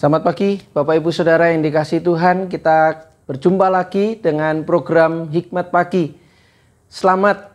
Selamat pagi, Bapak Ibu Saudara yang dikasih Tuhan. Kita berjumpa lagi dengan program Hikmat Pagi. Selamat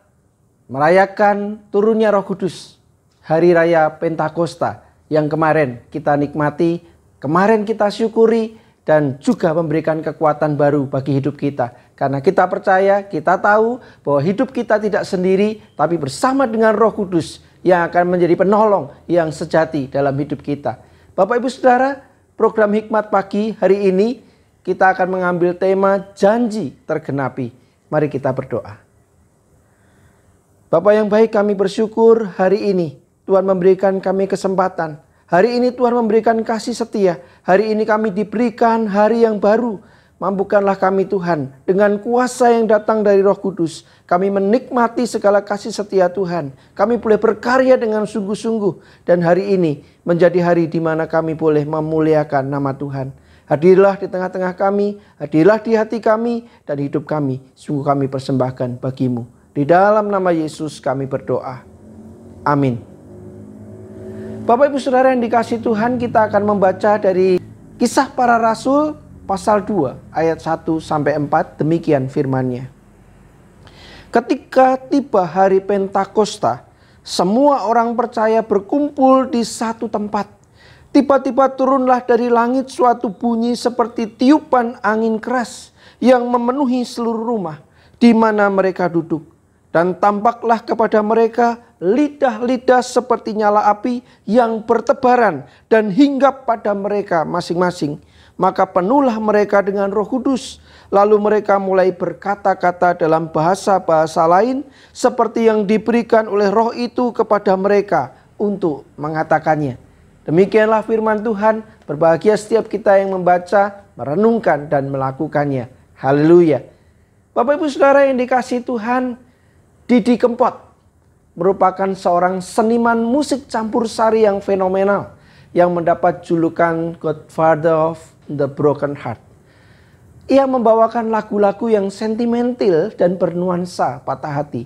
merayakan turunnya Roh Kudus, Hari Raya Pentakosta yang kemarin kita nikmati, kemarin kita syukuri dan juga memberikan kekuatan baru bagi hidup kita. Karena kita percaya, kita tahu bahwa hidup kita tidak sendiri, tapi bersama dengan Roh Kudus yang akan menjadi penolong yang sejati dalam hidup kita. Bapak, ibu, saudara, program Hikmat Pagi hari ini kita akan mengambil tema janji tergenapi. Mari kita berdoa. Bapak yang baik kami bersyukur hari ini Tuhan memberikan kami kesempatan. Hari ini Tuhan memberikan kasih setia. Hari ini kami diberikan hari yang baru, Mampukanlah kami Tuhan dengan kuasa yang datang dari roh kudus. Kami menikmati segala kasih setia Tuhan. Kami boleh berkarya dengan sungguh-sungguh. Dan hari ini menjadi hari di mana kami boleh memuliakan nama Tuhan. Hadirlah di tengah-tengah kami, hadirlah di hati kami, dan hidup kami. Sungguh kami persembahkan bagimu. Di dalam nama Yesus kami berdoa. Amin. Bapak ibu saudara yang dikasih Tuhan kita akan membaca dari kisah para rasul pasal 2 ayat 1 sampai 4 demikian firmannya. Ketika tiba hari Pentakosta, semua orang percaya berkumpul di satu tempat. Tiba-tiba turunlah dari langit suatu bunyi seperti tiupan angin keras yang memenuhi seluruh rumah di mana mereka duduk. Dan tampaklah kepada mereka lidah-lidah seperti nyala api yang bertebaran dan hinggap pada mereka masing-masing maka penuhlah mereka dengan Roh Kudus. Lalu mereka mulai berkata-kata dalam bahasa-bahasa lain seperti yang diberikan oleh Roh itu kepada mereka untuk mengatakannya. Demikianlah firman Tuhan, berbahagia setiap kita yang membaca, merenungkan dan melakukannya. Haleluya. Bapak Ibu Saudara yang dikasih Tuhan, Didi Kempot merupakan seorang seniman musik campur sari yang fenomenal yang mendapat julukan Godfather of The Broken Heart. Ia membawakan lagu-lagu yang sentimental dan bernuansa patah hati.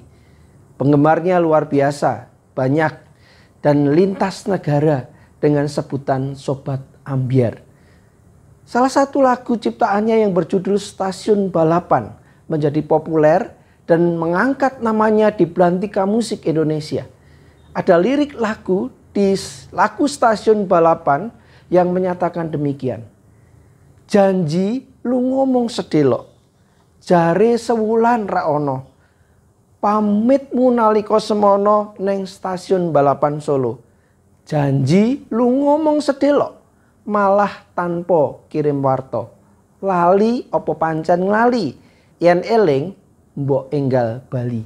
Penggemarnya luar biasa, banyak, dan lintas negara dengan sebutan Sobat Ambiar. Salah satu lagu ciptaannya yang berjudul Stasiun Balapan menjadi populer dan mengangkat namanya di Belantika Musik Indonesia. Ada lirik lagu di lagu Stasiun Balapan yang menyatakan demikian janji lu ngomong sedelo jari sewulan Raono, pamit pamitmu naliko semono neng stasiun balapan Solo janji lu ngomong sedelo malah tanpa kirim warto lali opo pancen lali yen eling mbok enggal Bali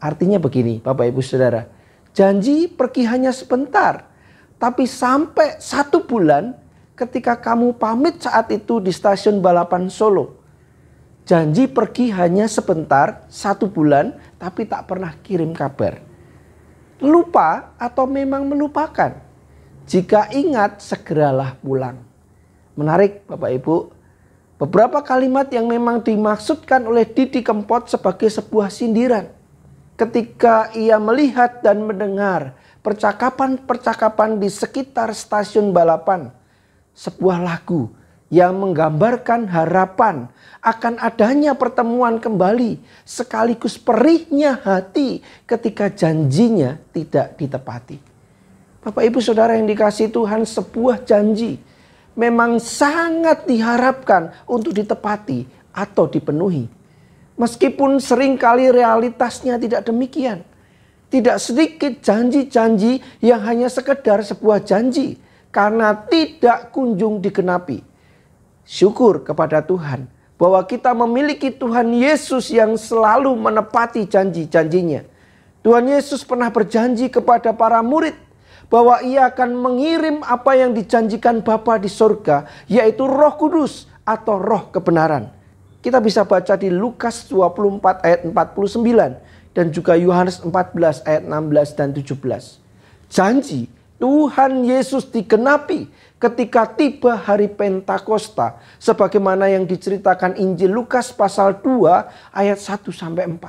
artinya begini Bapak Ibu Saudara janji pergi hanya sebentar tapi sampai satu bulan ketika kamu pamit saat itu di stasiun balapan Solo. Janji pergi hanya sebentar, satu bulan, tapi tak pernah kirim kabar. Lupa atau memang melupakan? Jika ingat, segeralah pulang. Menarik Bapak Ibu. Beberapa kalimat yang memang dimaksudkan oleh Didi Kempot sebagai sebuah sindiran. Ketika ia melihat dan mendengar percakapan-percakapan di sekitar stasiun balapan – sebuah lagu yang menggambarkan harapan akan adanya pertemuan kembali sekaligus perihnya hati ketika janjinya tidak ditepati. Bapak Ibu Saudara yang dikasih Tuhan sebuah janji memang sangat diharapkan untuk ditepati atau dipenuhi. Meskipun seringkali realitasnya tidak demikian. Tidak sedikit janji-janji yang hanya sekedar sebuah janji karena tidak kunjung digenapi. Syukur kepada Tuhan bahwa kita memiliki Tuhan Yesus yang selalu menepati janji-janjinya. Tuhan Yesus pernah berjanji kepada para murid bahwa ia akan mengirim apa yang dijanjikan Bapa di sorga, yaitu roh kudus atau roh kebenaran. Kita bisa baca di Lukas 24 ayat 49 dan juga Yohanes 14 ayat 16 dan 17. Janji Tuhan Yesus digenapi ketika tiba hari Pentakosta sebagaimana yang diceritakan Injil Lukas pasal 2 ayat 1 sampai 4.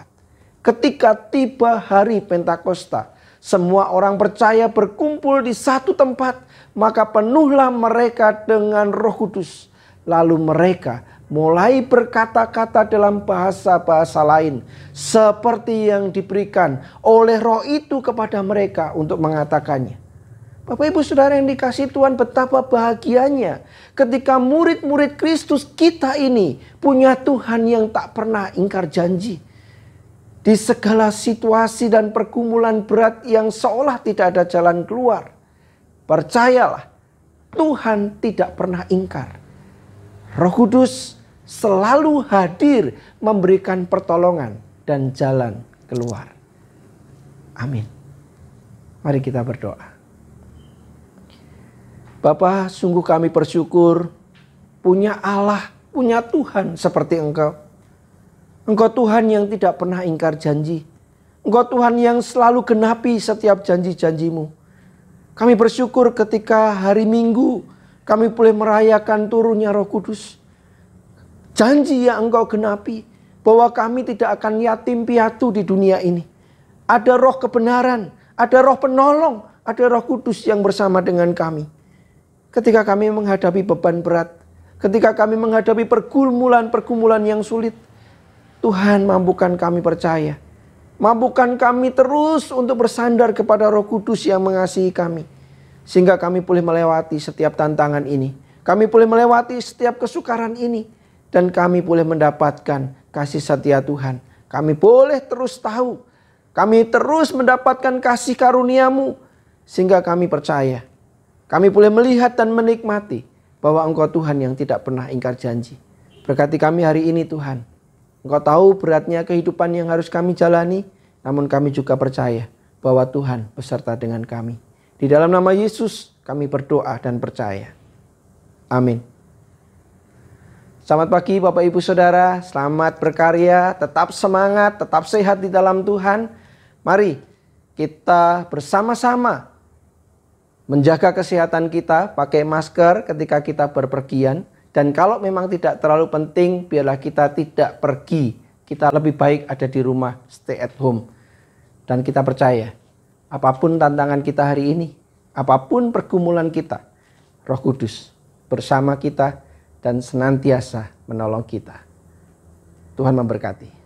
Ketika tiba hari Pentakosta, semua orang percaya berkumpul di satu tempat, maka penuhlah mereka dengan Roh Kudus. Lalu mereka mulai berkata-kata dalam bahasa-bahasa lain seperti yang diberikan oleh roh itu kepada mereka untuk mengatakannya. Bapak Ibu Saudara yang dikasih Tuhan betapa bahagianya ketika murid-murid Kristus kita ini punya Tuhan yang tak pernah ingkar janji. Di segala situasi dan pergumulan berat yang seolah tidak ada jalan keluar. Percayalah, Tuhan tidak pernah ingkar. Roh Kudus selalu hadir memberikan pertolongan dan jalan keluar. Amin. Mari kita berdoa. Bapa, sungguh kami bersyukur punya Allah, punya Tuhan seperti Engkau. Engkau Tuhan yang tidak pernah ingkar janji. Engkau Tuhan yang selalu genapi setiap janji-janjimu. Kami bersyukur ketika hari Minggu kami boleh merayakan turunnya Roh Kudus. Janji yang Engkau genapi bahwa kami tidak akan yatim piatu di dunia ini. Ada roh kebenaran, ada roh penolong, ada roh kudus yang bersama dengan kami ketika kami menghadapi beban berat, ketika kami menghadapi pergumulan-pergumulan yang sulit, Tuhan mampukan kami percaya. Mampukan kami terus untuk bersandar kepada Roh Kudus yang mengasihi kami. Sehingga kami boleh melewati setiap tantangan ini. Kami boleh melewati setiap kesukaran ini. Dan kami boleh mendapatkan kasih setia Tuhan. Kami boleh terus tahu. Kami terus mendapatkan kasih karuniamu. Sehingga kami percaya kami boleh melihat dan menikmati bahwa Engkau Tuhan yang tidak pernah ingkar janji. Berkati kami hari ini Tuhan. Engkau tahu beratnya kehidupan yang harus kami jalani, namun kami juga percaya bahwa Tuhan beserta dengan kami. Di dalam nama Yesus kami berdoa dan percaya. Amin. Selamat pagi Bapak Ibu Saudara, selamat berkarya, tetap semangat, tetap sehat di dalam Tuhan. Mari kita bersama-sama menjaga kesehatan kita, pakai masker ketika kita berpergian, dan kalau memang tidak terlalu penting, biarlah kita tidak pergi. Kita lebih baik ada di rumah, stay at home. Dan kita percaya, apapun tantangan kita hari ini, apapun pergumulan kita, Roh Kudus bersama kita dan senantiasa menolong kita. Tuhan memberkati.